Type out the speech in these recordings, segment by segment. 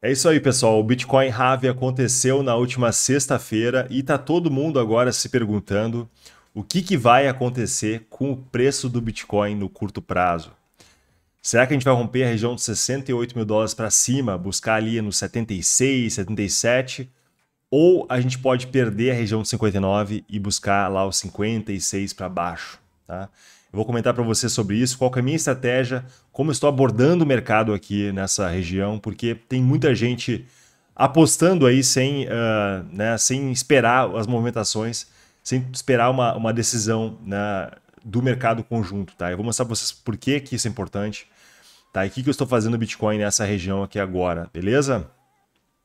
É isso aí, pessoal. O Bitcoin Rave aconteceu na última sexta-feira e tá todo mundo agora se perguntando o que, que vai acontecer com o preço do Bitcoin no curto prazo. Será que a gente vai romper a região de 68 mil dólares para cima, buscar ali nos 76, 77? Ou a gente pode perder a região de 59 e buscar lá os 56 para baixo, tá? Eu vou comentar para você sobre isso, qual é a minha estratégia, como estou abordando o mercado aqui nessa região, porque tem muita gente apostando aí sem, uh, né, sem esperar as movimentações, sem esperar uma, uma decisão né, do mercado conjunto. Tá? Eu vou mostrar para vocês por que, que isso é importante tá? e o que, que eu estou fazendo no Bitcoin nessa região aqui agora, beleza?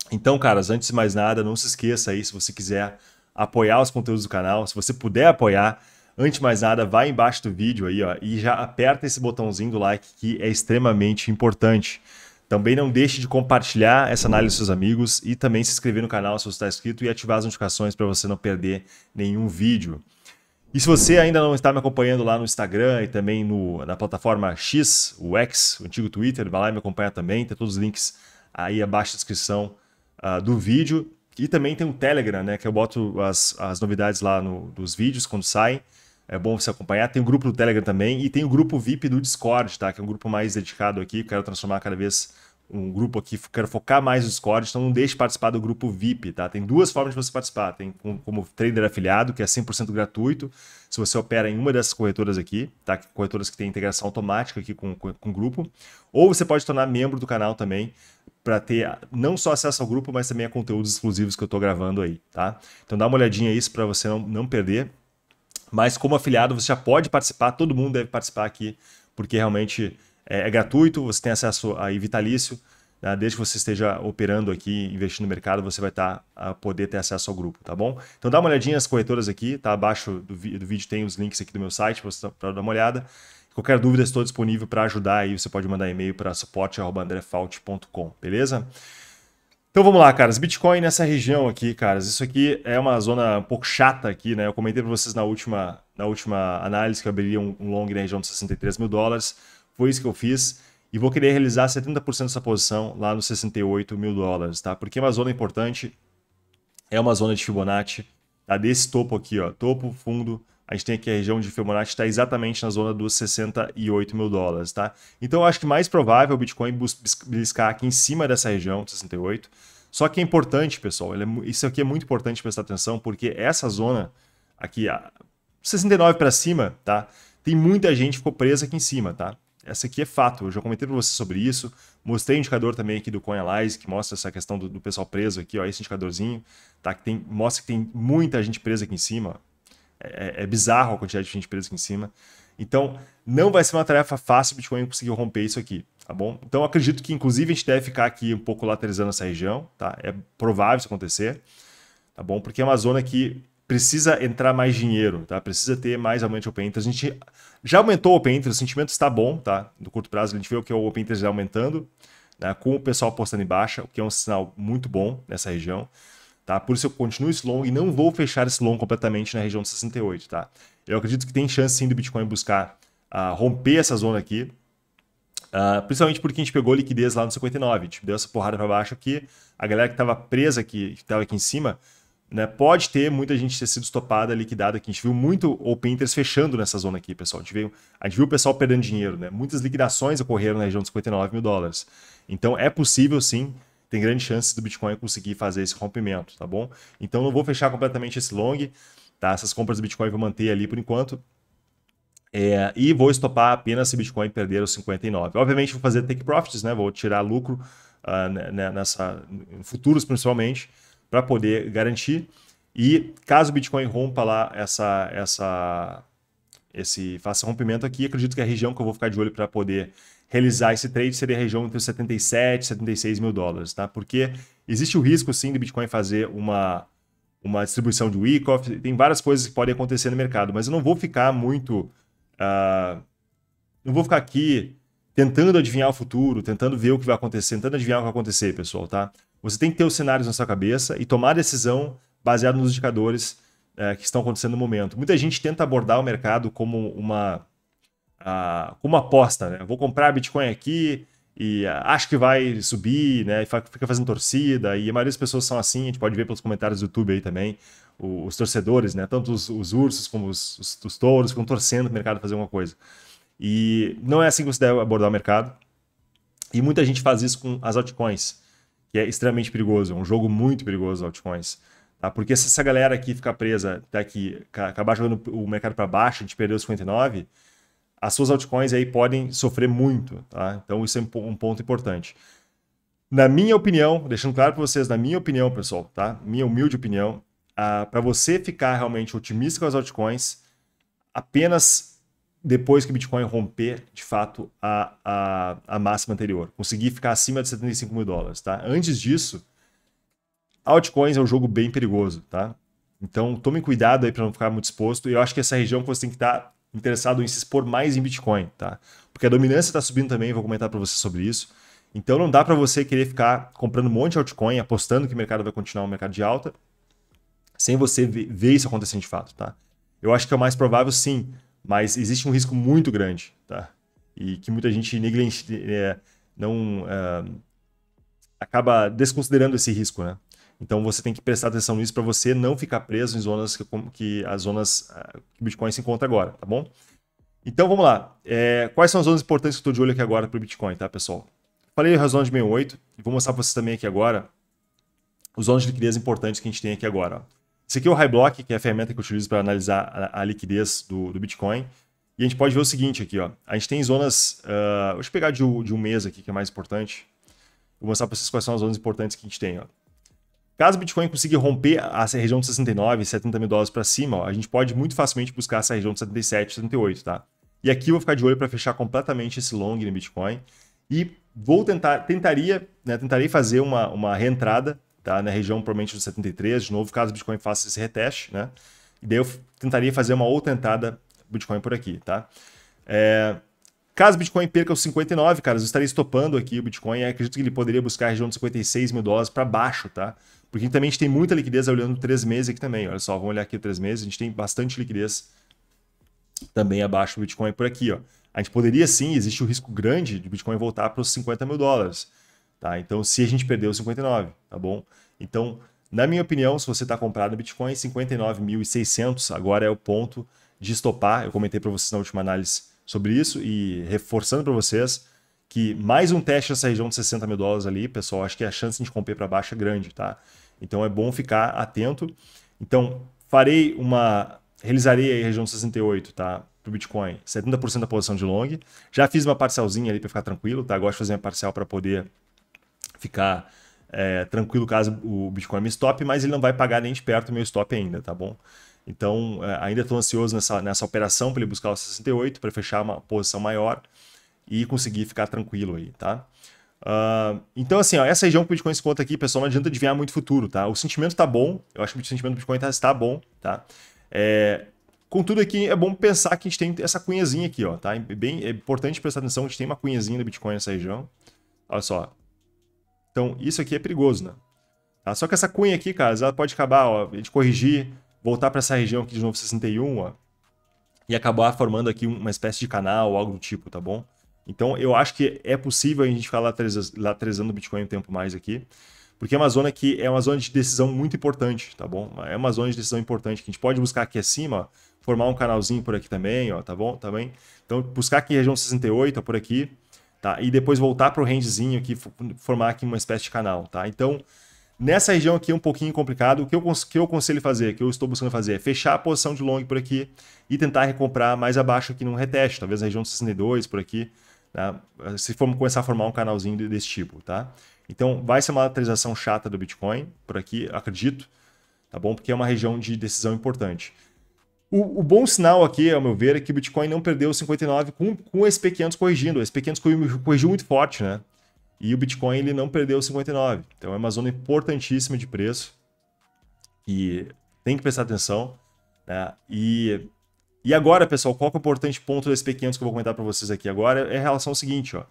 Então, caras, antes de mais nada, não se esqueça aí, se você quiser apoiar os conteúdos do canal, se você puder apoiar, Antes de mais nada, vai embaixo do vídeo aí, ó, e já aperta esse botãozinho do like que é extremamente importante. Também não deixe de compartilhar essa análise com seus amigos e também se inscrever no canal se você está inscrito e ativar as notificações para você não perder nenhum vídeo. E se você ainda não está me acompanhando lá no Instagram e também no, na plataforma X, o X, o antigo Twitter, vai lá e me acompanha também. Tem todos os links aí abaixo da descrição uh, do vídeo. E também tem o Telegram, né? Que eu boto as, as novidades lá no, dos vídeos quando saem. É bom você acompanhar. Tem o um grupo do Telegram também e tem o um grupo VIP do Discord, tá? Que é um grupo mais dedicado aqui. Quero transformar cada vez um grupo aqui, quero focar mais no Discord, então não deixe de participar do grupo VIP, tá? Tem duas formas de você participar. Tem como trader afiliado, que é 100% gratuito, se você opera em uma dessas corretoras aqui, tá? Corretoras que tem integração automática aqui com, com, com o grupo. Ou você pode tornar membro do canal também, para ter não só acesso ao grupo, mas também a conteúdos exclusivos que eu estou gravando aí, tá? Então dá uma olhadinha isso para você não, não perder. Mas como afiliado, você já pode participar, todo mundo deve participar aqui, porque realmente é, é gratuito, você tem acesso a vitalício. Né? Desde que você esteja operando aqui, investindo no mercado, você vai estar tá, a poder ter acesso ao grupo, tá bom? Então dá uma olhadinha nas corretoras aqui, tá? Abaixo do, do vídeo tem os links aqui do meu site para dar uma olhada. Qualquer dúvida, estou disponível para ajudar aí. Você pode mandar e-mail para suporte.andrefault.com, beleza? Então vamos lá, caras. Bitcoin nessa região aqui, caras. Isso aqui é uma zona um pouco chata aqui, né? Eu comentei para vocês na última, na última análise que eu abriria um, um long na região de 63 mil dólares. Foi isso que eu fiz. E vou querer realizar 70% dessa posição lá nos 68 mil dólares, tá? Porque é uma zona importante. É uma zona de Fibonacci, tá? Desse topo aqui, ó. Topo, fundo, a gente tem aqui a região de Fibonacci está exatamente na zona dos 68 mil dólares, tá? Então eu acho que mais provável o Bitcoin bliscar aqui em cima dessa região, 68. Só que é importante, pessoal, é isso aqui é muito importante prestar atenção, porque essa zona aqui, 69 para cima, tá? Tem muita gente que ficou presa aqui em cima, tá? Essa aqui é fato, eu já comentei para você sobre isso, mostrei o um indicador também aqui do CoinAlyze, que mostra essa questão do, do, pessoal preso aqui, ó, esse indicadorzinho, tá? Que tem, mostra que tem muita gente presa aqui em cima, ó. É, é, é bizarro a quantidade de gente presa aqui em cima. Então, não vai ser uma tarefa fácil o Bitcoin conseguir romper isso aqui, tá bom? Então, acredito que, inclusive, a gente deve ficar aqui um pouco lateralizando essa região, tá? É provável isso acontecer, tá bom? Porque é uma zona que precisa entrar mais dinheiro, tá? Precisa ter mais aumento de open interest. A gente já aumentou o open interest, o sentimento está bom, tá? No curto prazo, a gente vê o que é o open interest aumentando, né? com o pessoal postando em baixa, o que é um sinal muito bom nessa região tá? Por isso eu continuo esse long e não vou fechar esse long completamente na região de 68, tá? Eu acredito que tem chance sim do Bitcoin buscar uh, romper essa zona aqui, uh, principalmente porque a gente pegou liquidez lá no 59, gente tipo, deu essa porrada para baixo aqui, a galera que estava presa aqui, que estava aqui em cima, né, pode ter muita gente ter sido estopada liquidada aqui. A gente viu muito open interest fechando nessa zona aqui, pessoal. A gente, viu, a gente viu o pessoal perdendo dinheiro, né? Muitas liquidações ocorreram na região de 59 mil dólares. Então é possível sim tem grande chance do Bitcoin conseguir fazer esse rompimento, tá bom? Então não vou fechar completamente esse long, tá? Essas compras do Bitcoin vou manter ali por enquanto. É, e vou estopar apenas se Bitcoin perder os 59. Obviamente vou fazer take profits, né? Vou tirar lucro uh, nessa futuros principalmente para poder garantir. E caso o Bitcoin rompa lá essa essa esse faça rompimento aqui, acredito que é a região que eu vou ficar de olho para poder realizar esse trade seria a região entre os 77 e 76 mil dólares, tá? Porque existe o risco, sim, do Bitcoin fazer uma, uma distribuição de week-off, tem várias coisas que podem acontecer no mercado, mas eu não vou ficar muito... Uh, não vou ficar aqui tentando adivinhar o futuro, tentando ver o que vai acontecer, tentando adivinhar o que vai acontecer, pessoal, tá? Você tem que ter os cenários na sua cabeça e tomar decisão baseado nos indicadores eh, que estão acontecendo no momento. Muita gente tenta abordar o mercado como uma ah, como aposta, né? Vou comprar Bitcoin aqui e ah, acho que vai subir, né? fica fazendo torcida. E a maioria das pessoas são assim, a gente pode ver pelos comentários do YouTube aí também. Os, os torcedores, né? Tanto os, os ursos como os, os, os touros ficam torcendo o mercado fazer alguma coisa. E não é assim que você deve abordar o mercado. E muita gente faz isso com as altcoins, que é extremamente perigoso, é um jogo muito perigoso altcoins. Tá? Porque se essa galera aqui ficar presa até que acabar jogando o mercado para baixo, a gente perdeu os 59, as suas altcoins aí podem sofrer muito, tá? Então isso é um ponto importante. Na minha opinião, deixando claro para vocês, na minha opinião, pessoal, tá? Minha humilde opinião, para você ficar realmente otimista com as altcoins, apenas depois que o Bitcoin romper, de fato, a, a, a máxima anterior. Conseguir ficar acima de 75 mil dólares, tá? Antes disso, altcoins é um jogo bem perigoso, tá? Então, tome cuidado aí para não ficar muito exposto. Eu acho que essa região que você tem que estar tá interessado em se expor mais em Bitcoin, tá? Porque a dominância está subindo também, vou comentar para você sobre isso. Então não dá para você querer ficar comprando um monte de altcoin, apostando que o mercado vai continuar um mercado de alta, sem você ver isso acontecendo de fato, tá? Eu acho que é o mais provável sim, mas existe um risco muito grande, tá? E que muita gente negligencia, é, não é, acaba desconsiderando esse risco, né? Então você tem que prestar atenção nisso para você não ficar preso em zonas que, que as zonas ah, que o Bitcoin se encontra agora, tá bom? Então vamos lá. É, quais são as zonas importantes que eu estou de olho aqui agora para o Bitcoin, tá, pessoal? Falei a zona de 68 e vou mostrar para vocês também aqui agora os zonas de liquidez importantes que a gente tem aqui agora. Esse aqui é o High Block, que é a ferramenta que eu utilizo para analisar a, a liquidez do, do, Bitcoin. E a gente pode ver o seguinte aqui, ó. A gente tem zonas. Uh, deixa eu pegar de, de um mês aqui, que é mais importante. Vou mostrar para vocês quais são as zonas importantes que a gente tem. Ó. Caso o Bitcoin consiga romper a região de 69, 70 mil dólares para cima, ó, a gente pode muito facilmente buscar essa região de 77, 78, tá? E aqui eu vou ficar de olho para fechar completamente esse long no Bitcoin e vou tentar, tentaria, né, tentarei fazer uma, uma reentrada, tá? Na região provavelmente dos 73, de novo, caso o Bitcoin faça esse reteste, né? E daí eu tentaria fazer uma outra entrada Bitcoin por aqui, tá? É, Caso o Bitcoin perca os 59, caras, eu estaria estopando aqui o Bitcoin. É, acredito que ele poderia buscar a região de 56 mil dólares para baixo, tá? Porque também a gente tem muita liquidez olhando três meses aqui também. Olha só, vamos olhar aqui três meses. A gente tem bastante liquidez também abaixo do Bitcoin por aqui, ó. A gente poderia sim, existe o um risco grande de Bitcoin voltar para os 50 mil dólares, tá? Então, se a gente perder os 59, tá bom? Então, na minha opinião, se você está comprado no Bitcoin, 59.600 agora é o ponto de estopar. Eu comentei para vocês na última análise sobre isso e reforçando para vocês que mais um teste nessa região de 60 mil dólares ali, pessoal, acho que a chance de romper para baixo é grande, tá? Então é bom ficar atento. Então, farei uma. Realizarei a região de 68, tá? Para o Bitcoin, 70% da posição de long. Já fiz uma parcialzinha ali para ficar tranquilo, tá? Gosto de fazer uma parcial para poder ficar é, tranquilo caso o Bitcoin me stop, mas ele não vai pagar nem de perto o meu stop ainda, tá bom? Então, é, ainda estou ansioso nessa, nessa operação para ele buscar o 68 para fechar uma posição maior e conseguir ficar tranquilo aí, tá? Uh, então, assim, ó, essa região que o Bitcoin se conta aqui, pessoal, não adianta adivinhar muito futuro, tá? O sentimento está bom, eu acho que o sentimento do Bitcoin tá, está bom, tá? É, contudo, aqui é bom pensar que a gente tem essa cunhazinha aqui, ó, tá? É bem, é importante prestar atenção, a gente tem uma cunhazinha do Bitcoin nessa região. Olha só. Então, isso aqui é perigoso, né? Tá? Só que essa cunha aqui, cara, ela pode acabar, ó, gente corrigir, voltar para essa região aqui de novo 61, ó, e acabar formando aqui uma espécie de canal algo do tipo, tá bom? Então eu acho que é possível a gente ficar lateralizando o Bitcoin um tempo mais aqui, porque é uma zona que é uma zona de decisão muito importante, tá bom? É uma zona de decisão importante que a gente pode buscar aqui acima, formar um canalzinho por aqui também, ó, tá bom? Também. Tá então buscar aqui região 68, ó, por aqui, tá? E depois voltar para o rangezinho aqui, formar aqui uma espécie de canal, tá? Então Nessa região aqui é um pouquinho complicado. O que eu, que eu conselho fazer, que eu estou buscando fazer, é fechar a posição de long por aqui e tentar recomprar mais abaixo aqui num reteste, talvez na região de 62 por aqui, tá? se formos começar a formar um canalzinho desse tipo, tá? Então vai ser uma lateralização chata do Bitcoin por aqui, acredito, tá bom? Porque é uma região de decisão importante. O, o, bom sinal aqui, ao meu ver, é que o Bitcoin não perdeu 59 com, com o SP500 corrigindo. O SP500 corrigiu muito forte, né? E o Bitcoin ele não perdeu 59. Então é uma zona importantíssima de preço. E tem que prestar atenção. Né? E, e agora, pessoal, qual é o importante ponto da SP500 que eu vou comentar para vocês aqui agora? É em relação ao é seguinte, ó.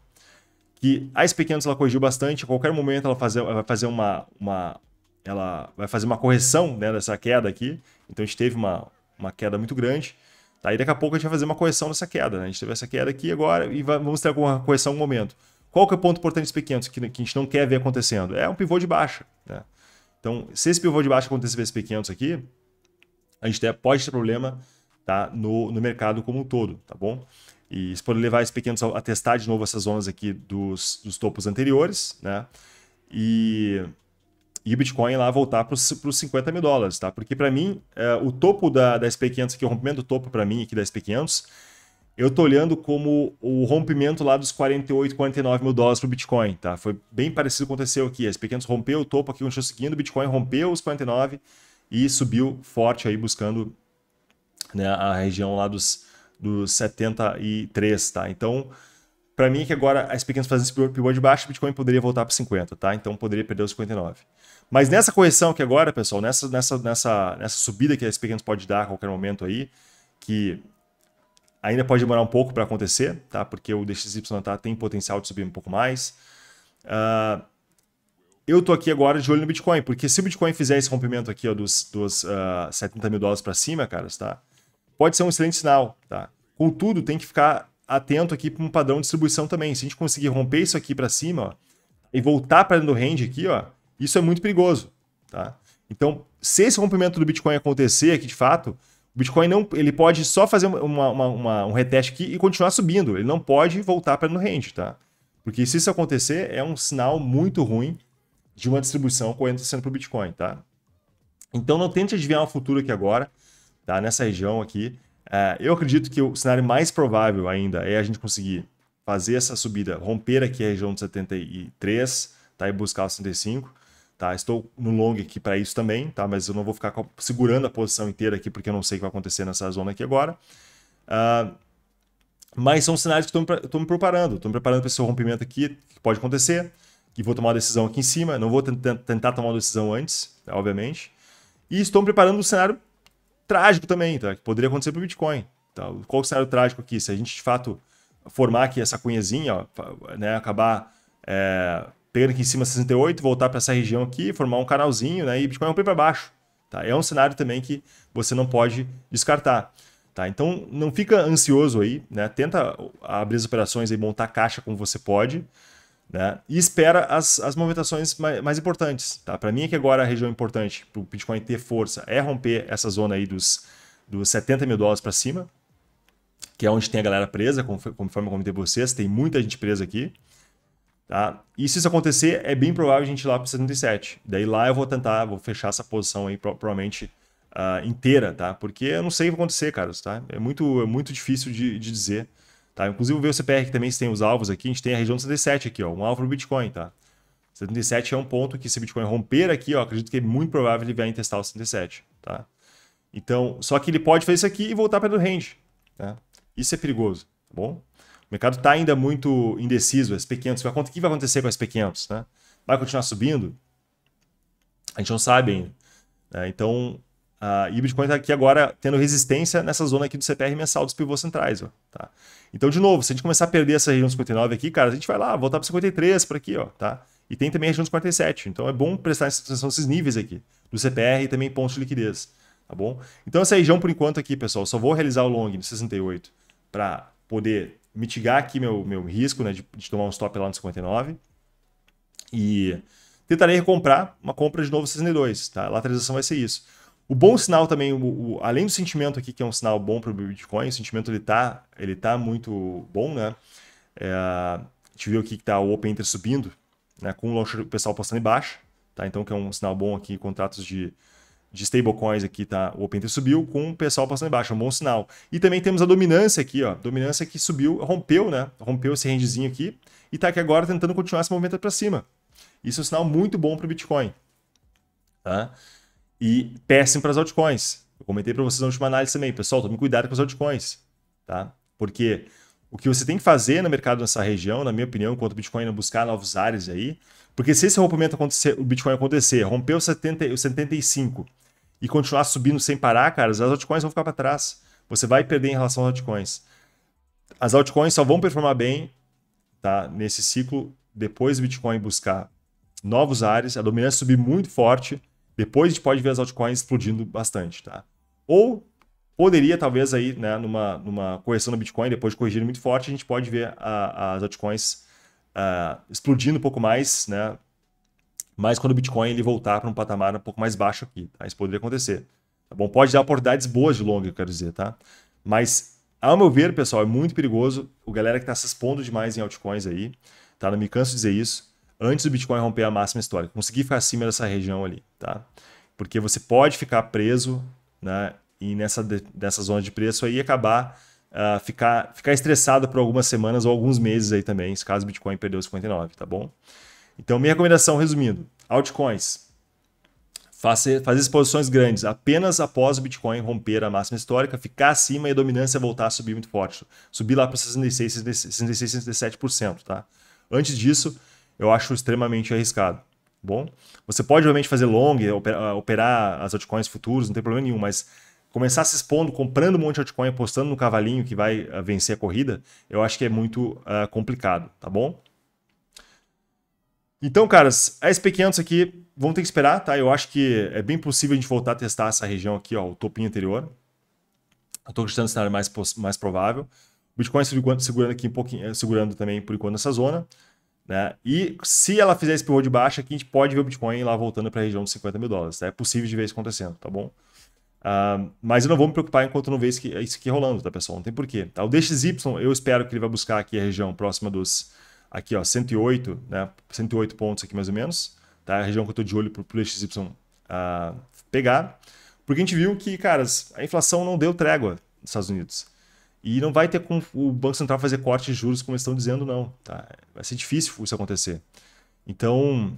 Que a SP500 ela corrigiu bastante. A qualquer momento ela, fazer, ela vai fazer uma, uma... Ela vai fazer uma correção né, dessa queda aqui. Então a gente teve uma, uma queda muito grande. Tá? E daqui a pouco a gente vai fazer uma correção dessa queda. Né? A gente teve essa queda aqui agora e vai, vamos ter uma correção no momento. Qual que é o ponto importante dos pequenos 500 que, que a gente não quer ver acontecendo? É um pivô de baixa. Né? Então, se esse pivô de baixa acontecer esse P500 aqui, a gente pode ter problema tá? no, no mercado como um todo, tá bom? E isso pode levar esse pequenos a, a testar de novo essas zonas aqui dos, dos topos anteriores, né? E e o Bitcoin lá voltar para os 50 mil dólares, tá? Porque para mim, é, o topo da, da SP500 aqui, o rompimento do topo para mim aqui da SP500 eu tô olhando como o rompimento lá dos 48, 49 mil dólares pro Bitcoin, tá? Foi bem parecido com o que aconteceu aqui. As pequenas rompeu o topo aqui, continuou seguindo, o Bitcoin rompeu os 49 e subiu forte aí, buscando né, a região lá dos, dos 73, tá? Então, para mim é que agora as pequenas fazem esse pivô de baixo, o Bitcoin poderia voltar para 50, tá? Então poderia perder os 59. Mas nessa correção aqui agora, pessoal, nessa, nessa, nessa, nessa subida que as pequenas pode dar a qualquer momento aí, que Ainda pode demorar um pouco para acontecer, tá? Porque o DXY tá, tem potencial de subir um pouco mais. Uh, eu tô aqui agora de olho no Bitcoin, porque se o Bitcoin fizer esse rompimento aqui ó, dos, dos uh, ah, 70 mil dólares para cima, caras, tá? Pode ser um excelente sinal, tá? Contudo, tem que ficar atento aqui para um padrão de distribuição também. Se a gente conseguir romper isso aqui para cima ó, e voltar para dentro do range aqui, ó, isso é muito perigoso, tá? Então, se esse rompimento do Bitcoin acontecer aqui de fato, o Bitcoin não, ele pode só fazer uma, uma, uma, um reteste aqui e continuar subindo. Ele não pode voltar para no range, tá? Porque se isso acontecer, é um sinal muito ruim de uma distribuição correndo sendo para o Bitcoin, tá? Então não tente adivinhar o futuro aqui agora, tá? Nessa região aqui. Uh, eu acredito que o cenário mais provável ainda é a gente conseguir fazer essa subida, romper aqui a região de 73, tá? E buscar os 75. Tá? Estou no long aqui para isso também, tá? mas eu não vou ficar segurando a posição inteira aqui porque eu não sei o que vai acontecer nessa zona aqui agora. Uh, mas são sinais que estou me preparando. Estou me preparando para esse rompimento aqui, que pode acontecer. Que vou tomar uma decisão aqui em cima. Não vou tentar tomar uma decisão antes, né, obviamente. E estou me preparando um cenário trágico também, tá? que poderia acontecer para o Bitcoin. Tá? Qual o cenário trágico aqui? Se a gente, de fato, formar aqui essa cunhazinha, ó, né? acabar... É pegando aqui em cima 68, voltar para essa região aqui, formar um canalzinho, né? E Bitcoin romper é para baixo. Tá? É um cenário também que você não pode descartar. Tá? Então não fica ansioso aí, né? Tenta abrir as operações e montar caixa como você pode. Né? E espera as, as movimentações mais, mais importantes. Tá? Para mim é que agora a região é importante para o Bitcoin ter força é romper essa zona aí dos, dos 70 mil dólares para cima, que é onde tem a galera presa, conforme eu comentei para vocês, tem muita gente presa aqui. Tá? E se isso acontecer, é bem provável a gente ir lá para 77. Daí lá eu vou tentar, vou fechar essa posição aí provavelmente uh, inteira, tá? Porque eu não sei o que vai acontecer, cara. tá? É muito, é muito difícil de, de dizer, tá? Inclusive ver o CPR que também tem os alvos aqui, a gente tem a região de 77 aqui, ó, um alvo no Bitcoin, tá? 77 é um ponto que se o Bitcoin romper aqui, ó, acredito que é muito provável ele vier testar o 77, tá? Então, só que ele pode fazer isso aqui e voltar para o range, tá? Né? Isso é perigoso, tá bom? mercado está ainda muito indeciso. SP500, o que vai acontecer com o SP500? Né? Vai continuar subindo? A gente não sabe ainda. Né? Então, a Bitcoin está aqui agora tendo resistência nessa zona aqui do CPR mensal dos pivôs centrais. Ó, tá? Então, de novo, se a gente começar a perder essa região 59 aqui, cara, a gente vai lá, voltar para 53 por aqui, ó, tá? E tem também a região dos 47. Então é bom prestar atenção nesses níveis aqui, do CPR e também pontos de liquidez, tá bom? Então essa região por enquanto aqui, pessoal, só vou realizar o long no 68 para poder mitigar aqui meu, meu risco né, de, de tomar um stop lá no 59. E tentarei recomprar uma compra de novo 62, tá? A lateralização vai ser isso. O bom sinal também, o, o, além do sentimento aqui, que é um sinal bom para o Bitcoin, o sentimento ele tá, ele tá muito bom, né? É, a gente viu aqui que tá o Open Inter subindo, né? Com o launcher, o pessoal postando em baixa, tá? Então que é um sinal bom aqui, contratos de de stablecoins aqui, tá? O OpenT subiu com o pessoal passando embaixo, é um bom sinal. E também temos a dominância aqui, ó. Dominância que subiu, rompeu, né? Rompeu esse rangezinho aqui e tá aqui agora tentando continuar esse movimento para cima. Isso é um sinal muito bom para o Bitcoin, tá? E péssimo para as altcoins. Eu comentei para vocês na última análise também, pessoal, tome cuidado com as altcoins, tá? Porque o que você tem que fazer no mercado nessa região, na minha opinião, enquanto o Bitcoin não buscar novos áreas aí, porque se esse rompimento acontecer, o Bitcoin acontecer, rompeu 70, 75 e continuar subindo sem parar, cara, as altcoins vão ficar para trás. Você vai perder em relação às altcoins. As altcoins só vão performar bem tá, nesse ciclo depois do Bitcoin buscar novos ares, a dominância subir muito forte, depois a gente pode ver as altcoins explodindo bastante, tá? Ou poderia, talvez, aí, né, numa, numa correção do Bitcoin, depois de corrigir muito forte, a gente pode ver a, as altcoins uh, explodindo um pouco mais, né? mas quando o Bitcoin ele voltar para um patamar um pouco mais baixo aqui, tá? Isso poderia acontecer, tá bom? Pode dar oportunidades boas de longo, eu quero dizer, tá? Mas, ao meu ver, pessoal, é muito perigoso o galera que está se expondo demais em altcoins aí, tá? Não me canso de dizer isso. Antes do Bitcoin romper a máxima histórica, conseguir ficar acima dessa região ali, tá? Porque você pode ficar preso, né? E nessa, nessa zona de preço aí acabar Uh, ficar, ficar estressado por algumas semanas ou alguns meses aí também, se caso o Bitcoin perdeu os 59, tá bom? Então, minha recomendação, resumindo, altcoins. Fazer, fazer exposições grandes apenas após o Bitcoin romper a máxima histórica, ficar acima e a dominância voltar a subir muito forte. Subir lá para 66, 66, 67%, tá? Antes disso, eu acho extremamente arriscado. Tá bom, você pode realmente fazer long, ah, operar as altcoins futuros, não tem problema nenhum, mas começar se expondo, comprando um monte de altcoin, apostando no cavalinho que vai ah, vencer a corrida, eu acho que é muito uh, complicado, tá bom? Então, caras, a SP500 aqui, vamos ter que esperar, tá? Eu acho que é bem possível a gente voltar a testar essa região aqui, ó, o topinho anterior. Eu tô acreditando o cenário mais, mais provável. O Bitcoin segurando aqui um pouquinho, eh, segurando também por enquanto essa zona. Né? E se ela fizer esse pivô de baixa, aqui a gente pode ver o Bitcoin lá voltando para a região dos 50 mil dólares. Tá? É possível de ver isso acontecendo, tá bom? Uh, mas eu não vou me preocupar enquanto não ver isso aqui rolando, tá, pessoal? Não tem porquê. Tá? O DXY, eu espero que ele vai buscar aqui a região próxima dos aqui, ó, 108, né? 108 pontos aqui mais ou menos, tá? A região que eu estou de olho para o XY uh, ah, pegar. Porque a gente viu que, caras, a inflação não deu trégua nos Estados Unidos. E não vai ter como o Banco Central fazer corte de juros como eles estão dizendo, não. Tá? Vai ser difícil isso acontecer. Então,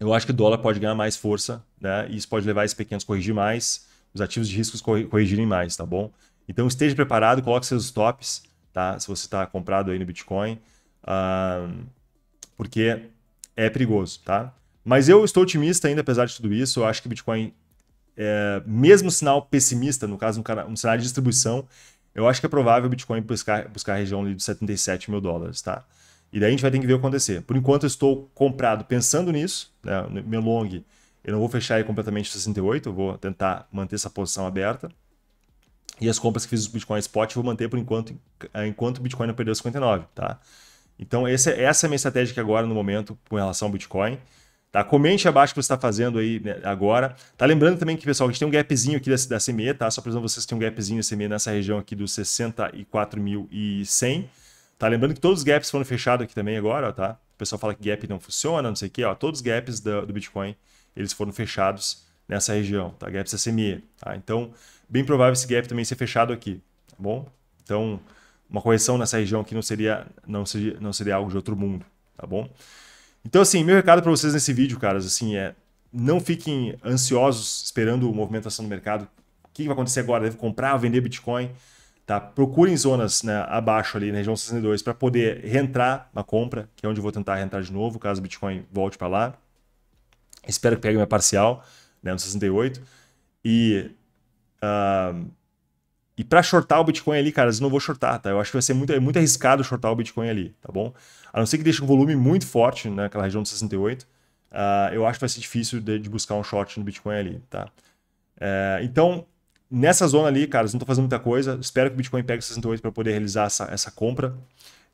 eu acho que o dólar pode ganhar mais força, né? E isso pode levar esses pequenos corrigir mais, os ativos de riscos corrigirem mais, tá bom? Então, esteja preparado, coloque seus stops, tá? Se você está comprado aí no Bitcoin uh, porque é perigoso, tá? Mas eu estou otimista ainda, apesar de tudo isso. Eu acho que Bitcoin, é, mesmo sinal pessimista, no caso, um, um cenário de distribuição, eu acho que é provável o Bitcoin buscar, buscar a região ali dos 77 mil dólares, tá? E daí a gente vai ter que ver o que acontecer. Por enquanto, eu estou comprado pensando nisso, né? meu long, eu não vou fechar ele completamente 68, eu vou tentar manter essa posição aberta. E as compras que fiz do Bitcoin Spot eu vou manter por enquanto, enquanto o Bitcoin não perdeu 59, tá? Então, essa, é, essa é a minha estratégia agora no momento com relação ao Bitcoin. Tá? Comente abaixo o que você está fazendo aí né, agora. Tá lembrando também que, pessoal, a gente tem um gapzinho aqui da, da CME, tá? Só precisando vocês terem um gapzinho da CME nessa região aqui dos 64.100. Tá lembrando que todos os gaps foram fechados aqui também agora, ó, tá? O pessoal fala que gap não funciona, não sei o quê, ó. Todos os gaps do, do Bitcoin, eles foram fechados nessa região, tá? Gaps da CME, tá? Então, bem provável esse gap também ser fechado aqui, tá bom? Então, uma correção nessa região que não seria, não seria, não seria algo de outro mundo, tá bom? Então, assim, meu recado para vocês nesse vídeo, caras, assim, é não fiquem ansiosos esperando movimentação do mercado. O que vai acontecer agora? Deve comprar ou vender Bitcoin? Tá? Procurem zonas né, abaixo ali na região 62 para poder reentrar na compra, que é onde eu vou tentar reentrar de novo, caso o Bitcoin volte para lá. Espero que pegue minha parcial né, no 68. E uh, e para shortar o Bitcoin ali, cara, eu não vou shortar, tá? Eu acho que vai ser muito, é muito arriscado shortar o Bitcoin ali, tá bom? A não ser que deixe um volume muito forte naquela né, região de 68, uh, ah, eu acho que vai ser difícil de, de buscar um short no Bitcoin ali, tá? Uh, então, nessa zona ali, cara, eu não tô fazendo muita coisa. Espero que o Bitcoin pegue 68 para poder realizar essa, essa compra.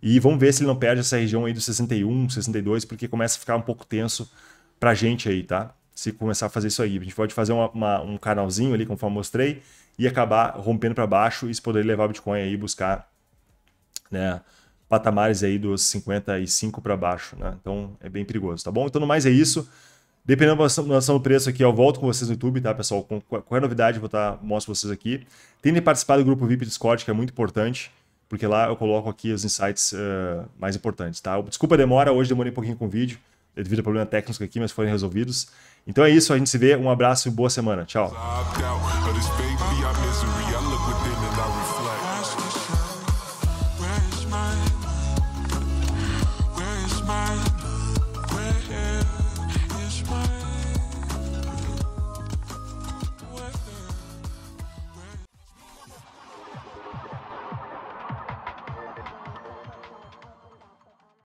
E vamos ver se ele não perde essa região aí do 61, 62, porque começa a ficar um pouco tenso pra gente aí, tá? Se começar a fazer isso aí. A gente pode fazer uma, uma, um canalzinho ali, conforme eu mostrei, e acabar rompendo para baixo. Isso poderia levar o Bitcoin aí buscar né, patamares aí dos 55 para baixo. Né? Então é bem perigoso, tá bom? Então, no mais é isso. Dependendo da ação do preço aqui, eu volto com vocês no YouTube, tá, pessoal? Com qualquer novidade, vou estar, tá, mostro vocês aqui. Tentem participar do grupo VIP Discord, que é muito importante, porque lá eu coloco aqui os insights uh, mais importantes, tá? Desculpa a demora, hoje demorei um pouquinho com o vídeo, devido a problema técnico aqui, mas foram resolvidos. Então é isso, a gente se vê, um abraço e boa semana. Tchau.